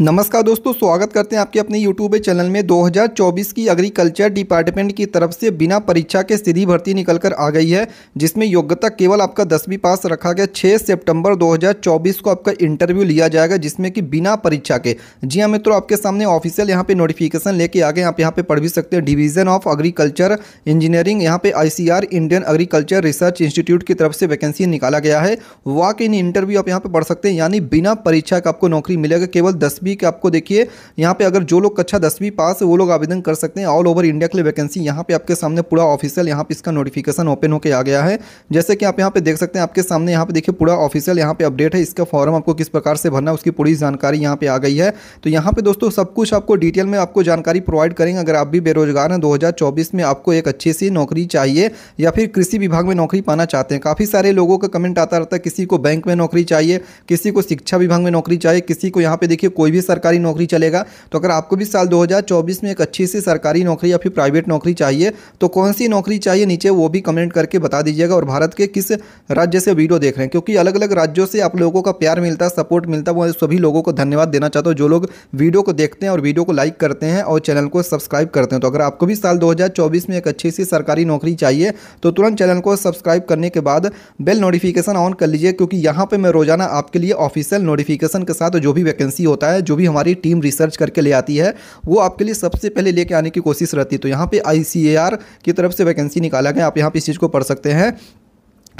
नमस्कार दोस्तों स्वागत करते हैं आपके अपने यूट्यूब चैनल में 2024 की एग्रीकल्चर डिपार्टमेंट की तरफ से बिना परीक्षा के सीधी भर्ती निकल कर आ गई है जिसमें योग्यता केवल आपका दसवीं पास रखा गया 6 सितंबर 2024 को आपका इंटरव्यू लिया जाएगा जिसमें कि बिना परीक्षा के जी हाँ मित्रों आपके सामने ऑफिशियल यहाँ पे नोटिफिकेशन लेके आ गए आप यहाँ पे पढ़ भी सकते हैं डिवीजन ऑफ एग्रीकल्चर इंजीनियरिंग यहाँ पे I Indian agriculture research institute की तरफ से वैकेंसी निकाला गया है वाक इन इंटरव्यू आप यहाँ पे पढ़ सकते हैं यानी बिना परीक्षा का आपको नौकरी मिलेगा केवल दसवीं दसवीं के आपको देखिए यहाँ पे अगर जो लोग कक्षा दसवीं पास है वो लोग आवेदन कर सकते हैं ऑल ओवर इंडिया के लिए वैकेंसी यहाँ पे आपके सामने पूरा ऑफिशियल यहाँ पे इसका नोटिफिकेशन ओपन होकर आ गया है जैसे कि आप यहाँ पे देख सकते हैं आपके सामने यहाँ पे देखिए पूरा ऑफिशियल यहाँ पे अपडेट है इसका फॉर्म आपको किस प्रकार से भरना है उसकी पूरी जानकारी यहाँ पे आ गई है तो यहाँ पे दोस्तों सब कुछ आपको डिटेल में आपको जानकारी प्रोवाइड करेंगे अगर आप भी बेरोजगार हैं दो में आपको एक अच्छी सी नौकरी चाहिए या फिर कृषि विभाग में नौकरी पाना चाहते हैं काफ़ी सारे लोगों का कमेंट आता रहता है किसी को बैंक में नौकरी चाहिए किसी को शिक्षा विभाग में नौकरी चाहिए किसी को यहाँ पे देखिए कोई भी सरकारी नौकरी चलेगा तो अगर आपको भी साल 2024 में एक अच्छी सी सरकारी नौकरी या फिर प्राइवेट नौकरी चाहिए तो कौन सी नौकरी चाहिए नीचे वो भी कमेंट करके बता दीजिएगा और भारत के किस राज्य से वीडियो देख रहे हैं क्योंकि अलग अलग राज्यों से आप लोगों का प्यार मिलता है सपोर्ट मिलता है वो सभी लोगों को धन्यवाद देना चाहता हूँ जो लोग वीडियो को देखते हैं और वीडियो को लाइक करते हैं और चैनल को सब्सक्राइब करते हैं तो अगर आपको भी साल दो में एक अच्छी सी सरकारी नौकरी चाहिए तो तुरंत चैनल को सब्सक्राइब करने के बाद बेल नोटिफिकेशन ऑन कर लीजिए क्योंकि यहाँ पर मैं रोजाना आपके लिए ऑफिशियल नोटिफिकेशन के साथ जो भी वैकेंसी होता है जो भी हमारी टीम रिसर्च करके ले आती है वो आपके लिए सबसे पहले लेके आने की कोशिश रहती है तो यहाँ पर आई की तरफ से वैकेंसी निकाला गया आप यहाँ पर इस चीज़ को पढ़ सकते हैं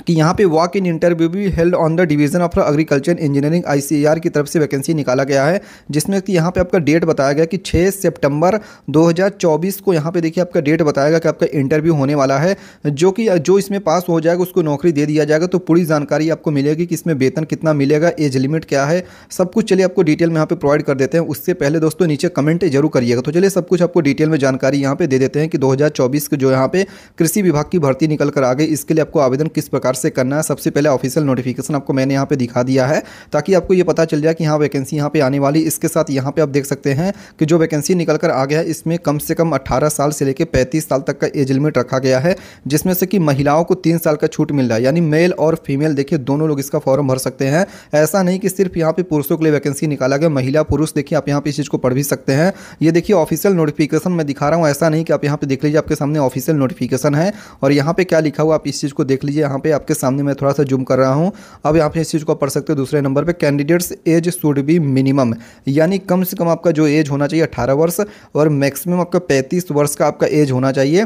कि यहाँ पे वॉक इन इंटरव्यू भी held on the division of agriculture engineering ICR की तरफ से वैकेंसी निकाला गया है जिसमें कि यहाँ पे आपका डेट बताया गया कि 6 सितंबर 2024 को यहाँ पे देखिए आपका डेट बताया गया कि आपका इंटरव्यू होने वाला है जो कि जो इसमें पास हो जाएगा उसको नौकरी दे दिया जाएगा तो पूरी जानकारी आपको मिलेगी कि इसमें वेतन कितना मिलेगा एज लिमिट क्या है सब कुछ चलिए आपको डिटेल में यहाँ पर प्रोवाइड कर देते हैं उससे पहले दोस्तों नीचे कमेंट जरूर करिएगा तो चलिए सब कुछ आपको डिटेल में जानकारी यहाँ पर दे देते हैं कि दो के जो यहाँ पे कृषि विभाग की भर्ती निकल कर आ गई इसके लिए आपको आवेदन किस प्रकार प्रकार से करना है सबसे पहले ऑफिशियल नोटिफिकेशन आपको मैंने यहाँ पे दिखा दिया है ताकि आपको ये पता चल जाए कि हाँ वैकेंसी यहाँ पे आने वाली इसके साथ यहाँ पे आप देख सकते हैं कि जो वैकेंसी निकल कर आ गया है इसमें कम से कम अट्ठारह साल से लेकर पैंतीस साल तक का एज लिमिट रखा गया है जिसमें से कि महिलाओं को तीन साल का छूट मिल रहा है यानी मेल और फीमेल देखिए दोनों लोग इसका फॉर्म भर सकते हैं ऐसा नहीं कि सिर्फ यहाँ पर पुरुषों के लिए वैकेंसी निकाला गया महिला पुरुष देखिए आप यहाँ पर इस चीज़ को पढ़ भी सकते हैं ये देखिए ऑफिशियल नोटिफिकेशन मैं दिखा रहा हूँ ऐसा नहीं कि आप यहाँ पर देख लीजिए आपके सामने ऑफिशियल नोटिफिकेशन है और यहाँ पे क्या लिखा हुआ आप इस चीज़ को देख लीजिए यहाँ पे आपके सामने मैं थोड़ा सा जूम कर रहा हूँ अब यहाँ पे इस चीज़ को पढ़ सकते हो दूसरे नंबर पर candidates age should be minimum यानी कम से कम आपका जो एज होना चाहिए अट्ठारह वर्ष और मैक्सिमम आपका पैंतीस वर्ष का आपका एज होना चाहिए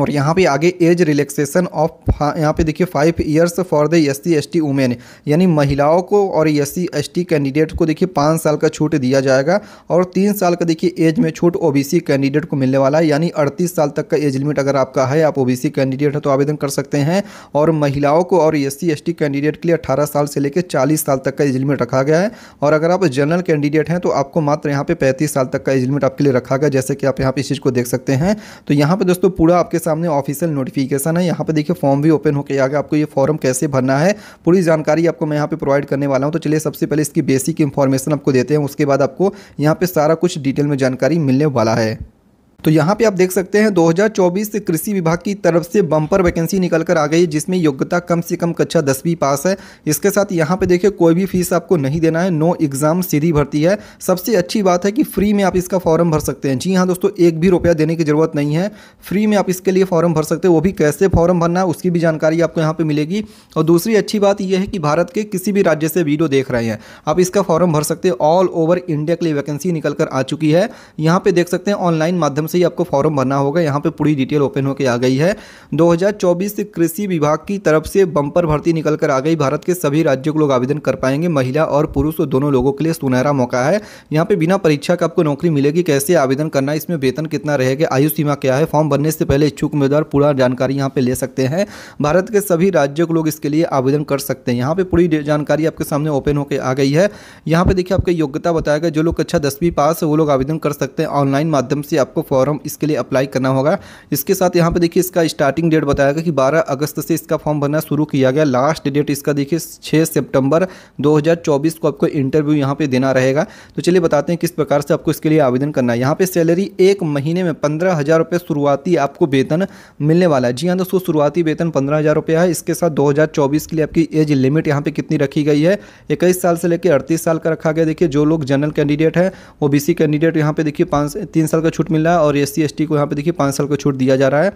और यहाँ पे आगे एज रिलैक्सेशन ऑफ यहाँ पे देखिए five years for the S C S T women यानी महिलाओं को और S C S T candidate को देखिए पाँच साल का छूट दिया जाएगा और तीन साल का देखिए एज में छूट ओबीसी कैंडिडेट को मिलने वाला है यानी अड़तीस साल तक का एज लिमिट अगर आपका है आप ओबीसी कैंडिडेट हो तो आवेदन कर सकते हैं और महिलाओं को और S C S T candidate के लिए अट्ठारह साल से लेकर चालीस साल तक का एज लिमिट रखा गया है और अगर आप जनरल कैंडिडेट हैं तो आपको मात्र यहाँ पे पैंतीस साल तक का एज लिमिट आपके लिए रखा गया जैसे कि आप यहाँ पे इस चीज़ को देख सकते हैं तो यहाँ पर दोस्तों पूरा आपके सामने ऑफिशियल नोटिफिकेशन है यहाँ पे देखिए फॉर्म भी ओपन होकर आगे आपको ये फॉर्म कैसे भरना है पूरी जानकारी आपको मैं यहाँ पे प्रोवाइड करने वाला हूँ तो चलिए सबसे पहले इसकी बेसिक इन्फॉर्मेशन आपको देते हैं उसके बाद आपको यहाँ पे सारा कुछ डिटेल में जानकारी मिलने वाला है तो यहाँ पे आप देख सकते हैं 2024 से कृषि विभाग की तरफ से बम्पर वैकेंसी निकल कर आ गई जिसमें योग्यता कम से कम कक्षा दसवीं पास है इसके साथ यहाँ पे देखिए कोई भी फीस आपको नहीं देना है नो एग्जाम सीधी भर्ती है सबसे अच्छी बात है कि फ्री में आप इसका फॉर्म भर सकते हैं जी हाँ दोस्तों एक भी रुपया देने की जरूरत नहीं है फ्री में आप इसके लिए फॉर्म भर सकते हैं वो भी कैसे फॉर्म भरना है उसकी भी जानकारी आपको यहाँ पर मिलेगी और दूसरी अच्छी बात यह है कि भारत के किसी भी राज्य से वीडियो देख रहे हैं आप इसका फॉर्म भर सकते हैं ऑल ओवर इंडिया के लिए वैकेंसी निकल कर आ चुकी है यहाँ पर देख सकते हैं ऑनलाइन माध्यम माध्यम से ही आपको फॉर्म भरना होगा यहाँ पे पूरी डिटेल ओपन होकर आ गई है 2024 कृषि विभाग की तरफ से बम्पर भर्ती निकल कर आ गई भारत के सभी राज्यों के लोग आवेदन कर पाएंगे महिला और पुरुष तो दोनों लोगों के लिए सुनहरा मौका है यहाँ पे बिना परीक्षा के आपको नौकरी मिलेगी कैसे आवेदन करना है इसमें वेतन कितना रहेगा आयु सीमा क्या है फॉर्म भरने से पहले इच्छुक उम्मीदवार पूरा जानकारी यहाँ पे ले सकते हैं भारत के सभी राज्यों के लोग इसके लिए आवेदन कर सकते हैं यहाँ पे पूरी जानकारी आपके सामने ओपन होकर आ गई है यहाँ पे देखिए आपकी योग्यता बताया गया जो लोग कक्षा अच्छा दसवीं पास वो लोग आवेदन कर सकते हैं ऑनलाइन माध्यम से आपको फॉर्म इसके लिए अप्लाई करना होगा इसके साथ यहाँ पे देखिए इसका स्टार्टिंग डेट बताया कि 12 अगस्त से इसका फॉर्म भरना शुरू किया गया लास्ट डेट इसका देखिए छः सितंबर 2024 को आपको इंटरव्यू यहाँ पे देना रहेगा तो चलिए बताते हैं किस प्रकार से आपको इसके लिए आवेदन करना है यहाँ पर सैलरी एक महीने में पंद्रह शुरुआती आपको वेतन मिलने वाला है जी हाँ दोस्तों शुरुआती वेतन पंद्रह है इसके साथ दो के लिए आपकी एज लिमिट यहाँ पर कितनी रखी गई है इक्कीस साल से लेकर अड़तीस साल का रखा गया देखिए जो लोग जनरल कैंडिडेट है ओबीसी कैंडिडेट यहाँ पे देखिए पाँच तीन साल का छूट मिल रहा है और एस सी को यहाँ पर देखिए पाँच साल का छूट दिया जा रहा है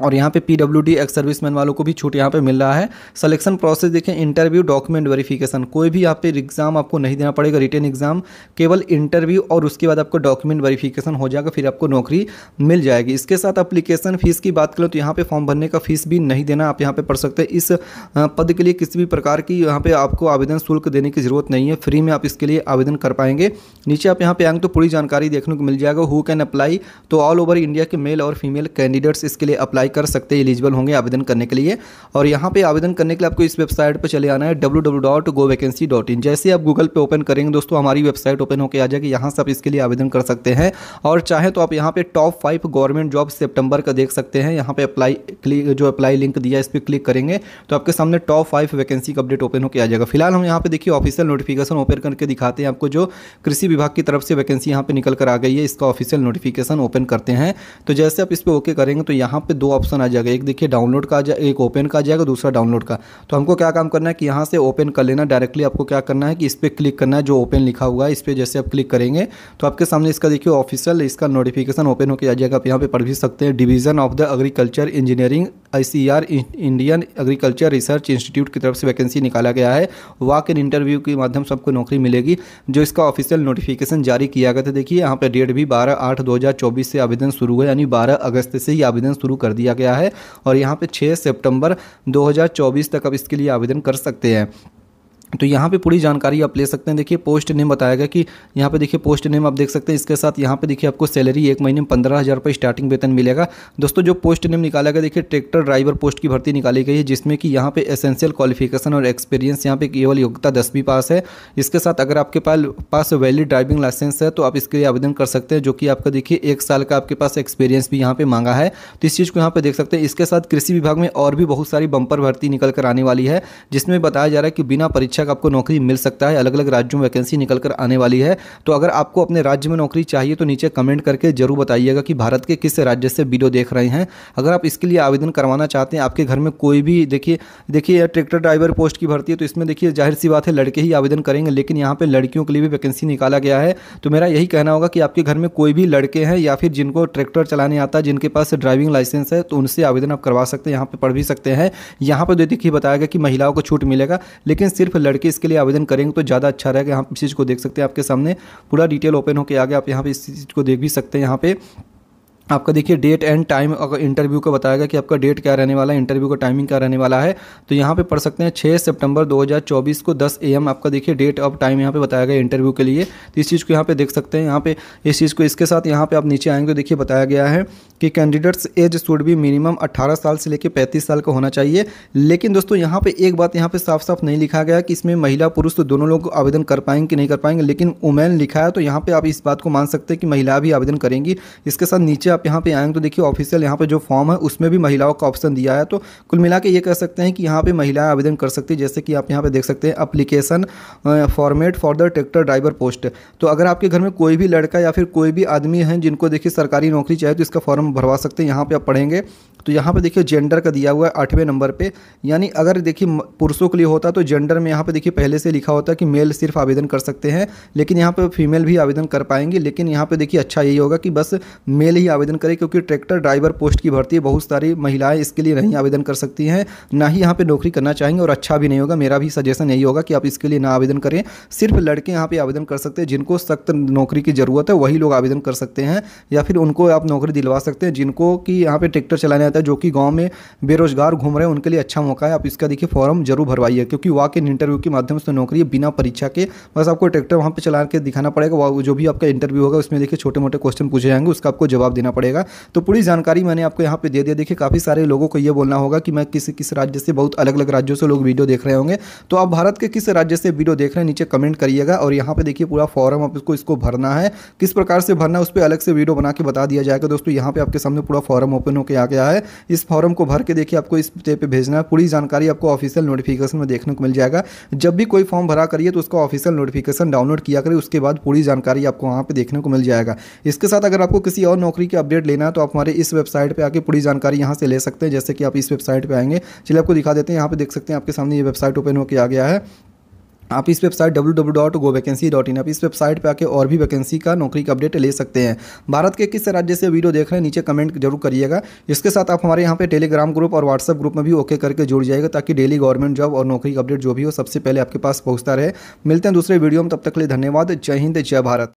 और यहाँ पे P W D ex man वालों को भी छूट यहाँ पे मिल रहा है सिलेक्शन प्रोसेस देखें इंटरव्यू डॉक्यूमेंट वेरिफिकेशन कोई भी यहाँ पे एग्ज़ाम आपको नहीं देना पड़ेगा रिटर्न एग्ज़ाम केवल इंटरव्यू और उसके बाद आपको डॉक्यूमेंट वेरिफिकेशन हो जाएगा फिर आपको नौकरी मिल जाएगी इसके साथ अप्लीकेशन फ़ीस की बात करें तो यहाँ पर फॉर्म भरने का फ़ीस भी नहीं देना आप यहाँ पर पढ़ सकते हैं इस पद के लिए किसी भी प्रकार की यहाँ पर आपको आवेदन शुल्क देने की ज़रूरत नहीं है फ्री में आप इसके लिए आवेदन कर पाएंगे नीचे आप यहाँ पर आएंगे तो पूरी जानकारी देखने को मिल जाएगा हु कैन अप्लाई तो ऑल ओवर इंडिया के मेल और फीमेल कैंडिडेट्स इसके लिए अप्लाई अप्लाई कर सकते हैं एलिजिबल होंगे आवेदन करने के लिए और यहाँ पे आवेदन करने के लिए आपको इस वेबसाइट पर चले आना है डब्ल्यू जैसे आप गूगल पे ओपन करेंगे दोस्तों हमारी वेबसाइट ओपन होकर आ जाएगी यहाँ से आप इसके लिए आवेदन कर सकते हैं और चाहे तो आप यहाँ पे top five government job September का देख सकते हैं यहाँ पे अप्लाई क्लिक जो अप्लाई लिंक दिया इस पर क्लिक करेंगे तो आपके सामने टॉप फाइव वैकेंसी का अपडेट ओपन होकर आ जाएगा फिलहाल हम यहाँ पे देखिए ऑफिशियल नोटिफिकेशन ओपन करके दिखाते हैं आपको जो कृषि विभाग की तरफ से वैकेंसी यहाँ पे निकल कर आ गई है इसका ऑफिशियल नोटिफिकेशन ओपन करते हैं तो जैसे आप इस पर ओके करेंगे तो यहाँ पे दो ऑप्शन आ जाएगा एक देखिए डाउनलोड का आ जाएगा एक ओपन का आ जाएगा दूसरा डाउनलोड का तो हमको क्या काम करना है कि यहाँ से ओपन कर लेना डायरेक्टली आपको क्या करना है कि इस पर क्लिक करना है जो ओपन लिखा हुआ है इस पर जैसे आप क्लिक करेंगे तो आपके सामने इसका देखिए ऑफिशियल इसका नोटिफिकेशन ओपन होकर आ जाएगा आप यहाँ पर पढ़ भी सकते हैं division of the agriculture engineering I Indian agriculture research institute की तरफ से वैकेंसी निकाला गया है वाक इन इंटरव्यू के माध्यम से आपको नौकरी मिलेगी जो इसका ऑफिशियल नोटिफिकेशन जारी किया गया था देखिए यहाँ पर डेट भी बारह आठ दो से आवेदन शुरू हुआ यानी बारह अगस्त से ही आवेदन शुरू कर दिया दिया गया है और यहाँ पर 6 सितंबर दो तक आप इसके लिए आवेदन कर सकते हैं तो यहाँ पे पूरी जानकारी आप ले सकते हैं देखिए पोस्ट नेम बताया गया कि यहाँ पे देखिए पोस्ट नेम आप देख सकते हैं इसके साथ यहाँ पे देखिए आपको सैलरी एक महीने में पंद्रह हज़ार रुपये स्टार्टिंग वेतन मिलेगा दोस्तों जो पोस्ट नेम निकाला गया देखिए ट्रैक्टर ड्राइवर पोस्ट की भर्ती निकाली गई है जिसमें कि यहाँ पे एसेंशियल क्वालिफिकेशन और एक्सपीरियंस यहाँ पे केवल योग्यता दसवीं पास है इसके साथ अगर आपके पास पास वैलिड ड्राइविंग लाइसेंस है तो आप इसके लिए आवेदन कर सकते हैं जो कि आपका देखिए एक साल का आपके पास एक्सपीरियंस भी यहाँ पर मांगा है तो इस चीज़ को यहाँ पर देख सकते हैं इसके साथ कृषि विभाग में और भी बहुत सारी बंपर भर्ती निकल कर आने वाली है जिसमें बताया जा रहा है कि बिना परीक्षा शिक्षक आपको नौकरी मिल सकता है अलग अलग राज्यों में वैकेंसी निकल कर आने वाली है तो अगर आपको अपने राज्य में नौकरी चाहिए तो नीचे कमेंट करके जरूर बताइएगा कि भारत के किस राज्य से वीडियो देख रहे हैं अगर आप इसके लिए आवेदन करवाना चाहते हैं आपके घर में कोई भी देखिए देखिए यार ट्रैक्टर ड्राइवर पोस्ट की भर्ती है तो इसमें देखिए जाहिर सी बात है लड़के ही आवेदन करेंगे लेकिन यहाँ पर लड़कियों के लिए भी वैकेंसी निकाला गया है तो मेरा यही कहना होगा कि आपके घर में कोई भी लड़के हैं या फिर जिनको ट्रैक्टर चलाने आता है जिनके पास ड्राइविंग लाइसेंस है तो उनसे आवेदन आप करवा सकते हैं यहाँ पर पढ़ भी सकते हैं यहाँ पर तो देखिए बताया गया कि महिलाओं को छूट मिलेगा लेकिन सिर्फ लड़ लड़के इसके लिए आवेदन करेंगे तो ज़्यादा अच्छा रहेगा यहाँ इस चीज़ को देख सकते हैं आपके सामने पूरा डिटेल ओपन होकर आगे आप यहाँ पर इस चीज़ को देख भी सकते हैं यहाँ पर आपका देखिए डेट एंड टाइम अगर इंटरव्यू को बताएगा कि आपका डेट क्या रहने वाला है इंटरव्यू का टाइमिंग क्या रहने वाला है तो यहाँ पे पढ़ सकते हैं 6 सितंबर 2024 को 10 एम आपका देखिए डेट ऑफ टाइम यहाँ पे बताया गया इंटरव्यू के लिए तो इस चीज़ को यहाँ पे देख सकते हैं यहाँ पे इस चीज़ को इसके साथ यहाँ पे आप नीचे आएंगे तो देखिए बताया गया है कि candidates age should be minimum अट्ठारह साल से लेकर पैंतीस साल का होना चाहिए लेकिन दोस्तों यहाँ पर एक बात यहाँ पर साफ साफ नहीं लिखा गया कि इसमें महिला पुरुष तो दोनों लोग आवेदन कर पाएंगे कि नहीं कर पाएंगे लेकिन वुमेन लिखा है तो यहाँ पर आप इस बात को मान सकते हैं कि महिला भी आवेदन करेंगी इसके साथ नीचे आप आप यहाँ पे आएंगे तो देखिए ऑफिशियल यहाँ पे जो फॉर्म है उसमें भी महिलाओं का ऑप्शन दिया है तो कुल मिला के ये कह सकते हैं कि यहाँ पे महिलाएं आवेदन कर सकती है जैसे कि आप यहाँ पे देख सकते हैं application format for the tractor driver post तो अगर आपके घर में कोई भी लड़का या फिर कोई भी आदमी है जिनको देखिए सरकारी नौकरी चाहिए तो इसका फॉर्म भरवा सकते हैं यहाँ पर आप पढ़ेंगे तो यहाँ पे देखिए जेंडर का दिया हुआ है आठवें नंबर पे यानी अगर देखिए पुरुषों के लिए होता तो जेंडर में यहाँ पे देखिए पहले से लिखा होता कि मेल सिर्फ आवेदन कर सकते हैं लेकिन यहाँ पे फीमेल भी आवेदन कर पाएंगे लेकिन यहाँ पे देखिए अच्छा यही होगा कि बस मेल ही आवेदन करे क्योंकि ट्रैक्टर ड्राइवर पोस्ट की भर्ती बहुत सारी महिलाएँ इसके लिए नहीं आवेदन कर सकती हैं ना ही यहाँ पर नौकरी करना चाहेंगे और अच्छा भी नहीं होगा मेरा भी सजेशन यही होगा कि आप इसके लिए ना आवेदन करें सिर्फ लड़के यहाँ पर आवेदन कर सकते हैं जिनको सख्त नौकरी की ज़रूरत है वही लोग आवेदन कर सकते हैं या फिर उनको आप नौकरी दिलवा सकते हैं जिनको कि यहाँ पर ट्रैक्टर चलाने जाता है जो कि गाँव में बेरोजगार घूम रहे हैं उनके लिए अच्छा मौका है आप इसका देखिए फॉर्म जरूर भरवाइए क्योंकि वाक इन इंटरव्यू के माध्यम से तो नौकरी बिना परीक्षा के बस आपको ट्रैक्टर वहाँ पर चला के दिखाना पड़ेगा जो भी आपका इंटरव्यू होगा उसमें देखिए छोटे मोटे क्वेश्चन पूछे जाएंगे उसका आपको जवाब देना पड़ेगा तो पूरी जानकारी मैंने आपको यहाँ पे दे दिया देखिए काफ़ी सारे लोगों को यह बोलना होगा कि मैं किस किस राज्य से बहुत अलग अलग राज्यों से लोग वीडियो देख रहे होंगे तो आप भारत के किस राज्य से वीडियो देख रहे हैं नीचे कमेंट करिएगा और यहाँ पे देखिए पूरा फॉर्म आप इसको इसको भरना है किस प्रकार से भरना है उस पर अलग से वीडियो बना के बता दिया जाएगा दोस्तों यहाँ पे आपके सामने पूरा फॉर्म ओपन होकर आ गया है इस फॉर्म को भर के देखिए आपको इस पे भेजना है पूरी जानकारी आपको ऑफिशियल नोटिफिकेशन में देखने को मिल जाएगा जब भी कोई फॉर्म भरा करिए तो उसका ऑफिशियल नोटिफिकेशन डाउनलोड किया करिए उसके बाद पूरी जानकारी आपको वहाँ पर देखने को मिल जाएगा इसके साथ अगर आपको किसी और नौकरी की अपडेट लेना है तो आप हमारे इस वेबसाइट पर आकर पूरी जानकारी यहाँ से ले सकते हैं जैसे कि आप इस वेबसाइट पर आएंगे चलिए आपको दिखा देते हैं यहाँ पर देख सकते हैं आपके सामने ये वेबसाइट ओपन होकर आ गया है आप इस website W W dot go vacancy dot in आप इस वेबसाइट पर आके और भी वैकेंसी का नौकरी का अपडेट ले सकते हैं भारत के किस राज्य से वीडियो देख रहे हैं नीचे कमेंट जरूर करिएगा इसके साथ आप हमारे यहाँ पे टेलीग्राम ग्रुप और व्हाट्सअप ग्रुप में भी ओके करके जुड़ जाएगा ताकि डेली गवर्नमेंट जॉब और नौकरी का अपडेट जो भी हो सबसे पहले आपके पास पहुँचता रहे मिलते हैं दूसरे वीडियो में तब तक के लिए धन्यवाद जय हिंद जय भारत